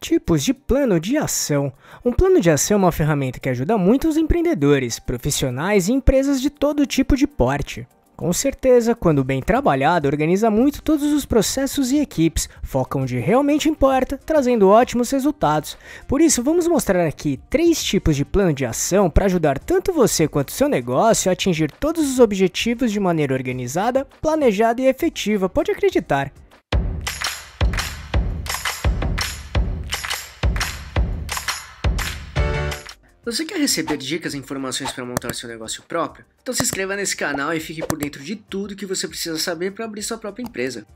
Tipos de plano de ação. Um plano de ação é uma ferramenta que ajuda muito os empreendedores, profissionais e empresas de todo tipo de porte. Com certeza, quando bem trabalhado, organiza muito todos os processos e equipes, foca onde realmente importa, trazendo ótimos resultados. Por isso, vamos mostrar aqui três tipos de plano de ação para ajudar tanto você quanto seu negócio a atingir todos os objetivos de maneira organizada, planejada e efetiva, pode acreditar. Você quer receber dicas e informações para montar seu negócio próprio? Então se inscreva nesse canal e fique por dentro de tudo que você precisa saber para abrir sua própria empresa.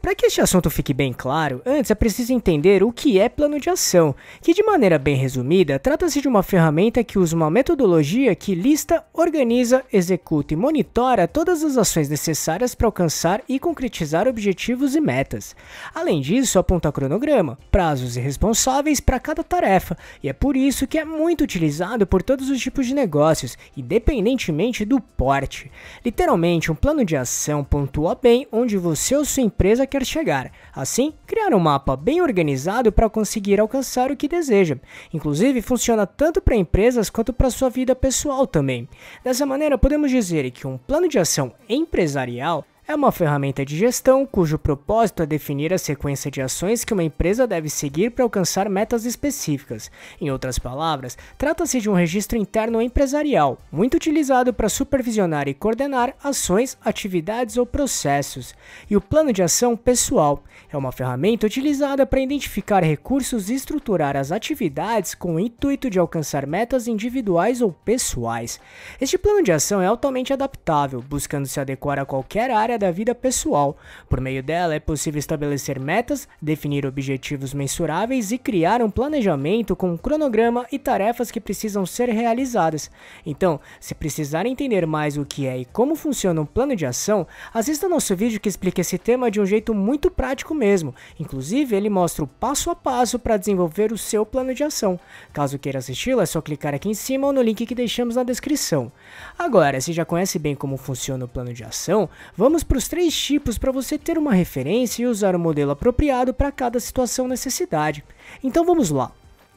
Para que este assunto fique bem claro, antes é preciso entender o que é plano de ação, que de maneira bem resumida, trata-se de uma ferramenta que usa uma metodologia que lista, organiza, executa e monitora todas as ações necessárias para alcançar e concretizar objetivos e metas. Além disso, aponta cronograma, prazos e responsáveis para cada tarefa, e é por isso que é muito utilizado por todos os tipos de negócios, independentemente do porte. Literalmente, um plano de ação pontua bem onde você ou sua empresa quer chegar. Assim, criar um mapa bem organizado para conseguir alcançar o que deseja. Inclusive, funciona tanto para empresas quanto para sua vida pessoal também. Dessa maneira, podemos dizer que um plano de ação empresarial é uma ferramenta de gestão cujo propósito é definir a sequência de ações que uma empresa deve seguir para alcançar metas específicas. Em outras palavras, trata-se de um registro interno empresarial, muito utilizado para supervisionar e coordenar ações, atividades ou processos. E o plano de ação pessoal é uma ferramenta utilizada para identificar recursos e estruturar as atividades com o intuito de alcançar metas individuais ou pessoais. Este plano de ação é altamente adaptável, buscando se adequar a qualquer área área da vida pessoal. Por meio dela, é possível estabelecer metas, definir objetivos mensuráveis e criar um planejamento com um cronograma e tarefas que precisam ser realizadas. Então, se precisar entender mais o que é e como funciona um plano de ação, assista nosso vídeo que explica esse tema de um jeito muito prático mesmo. Inclusive, ele mostra o passo a passo para desenvolver o seu plano de ação. Caso queira assisti-lo, é só clicar aqui em cima ou no link que deixamos na descrição. Agora, se já conhece bem como funciona o plano de ação, vamos para os três tipos para você ter uma referência e usar o modelo apropriado para cada situação necessidade. Então vamos lá.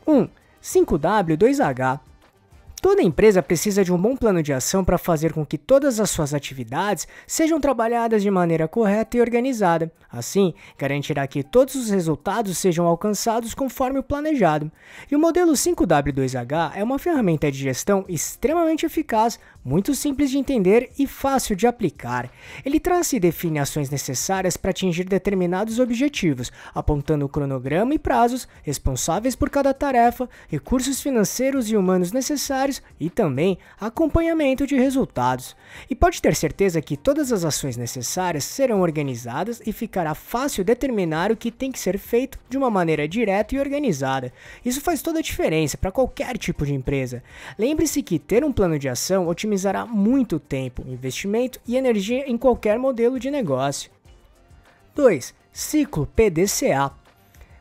1. Um, 5W2H Toda empresa precisa de um bom plano de ação para fazer com que todas as suas atividades sejam trabalhadas de maneira correta e organizada. Assim, garantirá que todos os resultados sejam alcançados conforme o planejado. E o modelo 5W2H é uma ferramenta de gestão extremamente eficaz, muito simples de entender e fácil de aplicar. Ele traça e define ações necessárias para atingir determinados objetivos, apontando o cronograma e prazos responsáveis por cada tarefa, recursos financeiros e humanos necessários e também acompanhamento de resultados. E pode ter certeza que todas as ações necessárias serão organizadas e ficará fácil determinar o que tem que ser feito de uma maneira direta e organizada. Isso faz toda a diferença para qualquer tipo de empresa. Lembre-se que ter um plano de ação otimizará muito tempo, investimento e energia em qualquer modelo de negócio. 2. Ciclo PDCA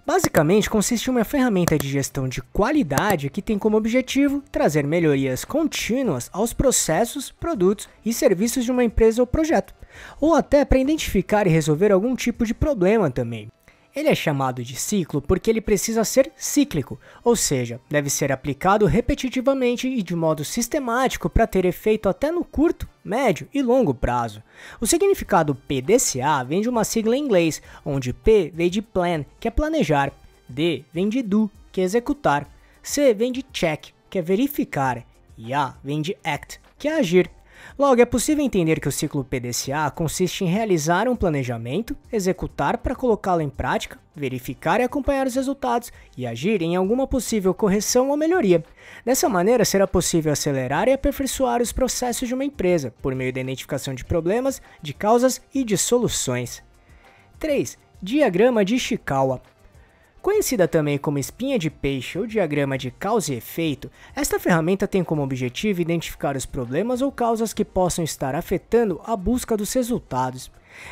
Basicamente, consiste em uma ferramenta de gestão de qualidade que tem como objetivo trazer melhorias contínuas aos processos, produtos e serviços de uma empresa ou projeto, ou até para identificar e resolver algum tipo de problema também. Ele é chamado de ciclo porque ele precisa ser cíclico, ou seja, deve ser aplicado repetitivamente e de modo sistemático para ter efeito até no curto, médio e longo prazo. O significado PDCA vem de uma sigla em inglês, onde P vem de plan, que é planejar, D vem de do, que é executar, C vem de check, que é verificar, e A vem de act, que é agir. Logo, é possível entender que o ciclo PDCA consiste em realizar um planejamento, executar para colocá-lo em prática, verificar e acompanhar os resultados e agir em alguma possível correção ou melhoria. Dessa maneira, será possível acelerar e aperfeiçoar os processos de uma empresa por meio da identificação de problemas, de causas e de soluções. 3. Diagrama de Ishikawa Conhecida também como espinha de peixe ou diagrama de causa e efeito, esta ferramenta tem como objetivo identificar os problemas ou causas que possam estar afetando a busca dos resultados.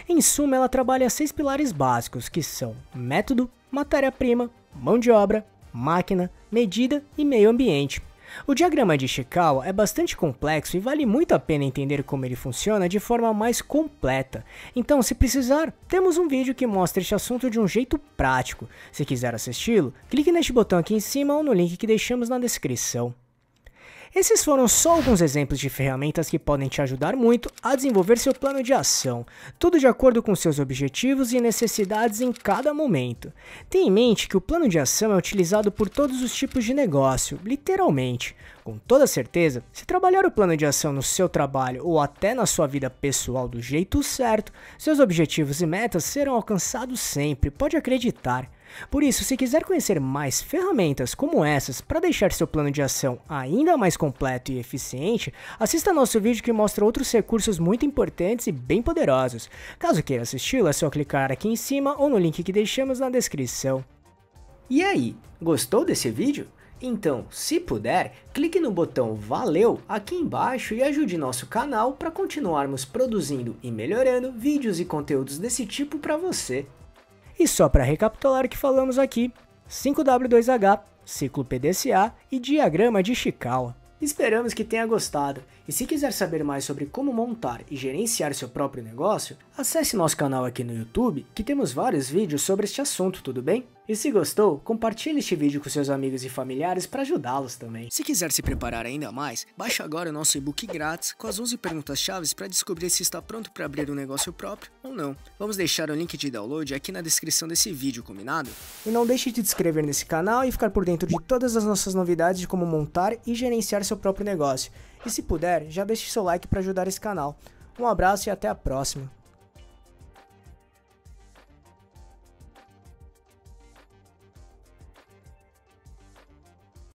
Em suma, ela trabalha seis pilares básicos que são método, matéria-prima, mão de obra, máquina, medida e meio ambiente. O diagrama de Ishikawa é bastante complexo e vale muito a pena entender como ele funciona de forma mais completa. Então, se precisar, temos um vídeo que mostra este assunto de um jeito prático. Se quiser assisti-lo, clique neste botão aqui em cima ou no link que deixamos na descrição. Esses foram só alguns exemplos de ferramentas que podem te ajudar muito a desenvolver seu plano de ação, tudo de acordo com seus objetivos e necessidades em cada momento. Tenha em mente que o plano de ação é utilizado por todos os tipos de negócio, literalmente. Com toda certeza, se trabalhar o plano de ação no seu trabalho ou até na sua vida pessoal do jeito certo, seus objetivos e metas serão alcançados sempre, pode acreditar. Por isso, se quiser conhecer mais ferramentas como essas para deixar seu plano de ação ainda mais completo e eficiente, assista nosso vídeo que mostra outros recursos muito importantes e bem poderosos. Caso queira assisti-lo, é só clicar aqui em cima ou no link que deixamos na descrição. E aí, gostou desse vídeo? Então, se puder, clique no botão Valeu aqui embaixo e ajude nosso canal para continuarmos produzindo e melhorando vídeos e conteúdos desse tipo para você. E só para recapitular o que falamos aqui, 5W2H, ciclo PDCA e diagrama de Chikawa. Esperamos que tenha gostado. E se quiser saber mais sobre como montar e gerenciar seu próprio negócio, acesse nosso canal aqui no YouTube, que temos vários vídeos sobre este assunto, tudo bem? E se gostou, compartilhe este vídeo com seus amigos e familiares para ajudá-los também. Se quiser se preparar ainda mais, baixe agora o nosso e-book grátis com as 11 perguntas chave para descobrir se está pronto para abrir um negócio próprio ou não. Vamos deixar o link de download aqui na descrição desse vídeo, combinado? E não deixe de se inscrever nesse canal e ficar por dentro de todas as nossas novidades de como montar e gerenciar seu próprio negócio. E se puder, já deixe seu like para ajudar esse canal. Um abraço e até a próxima.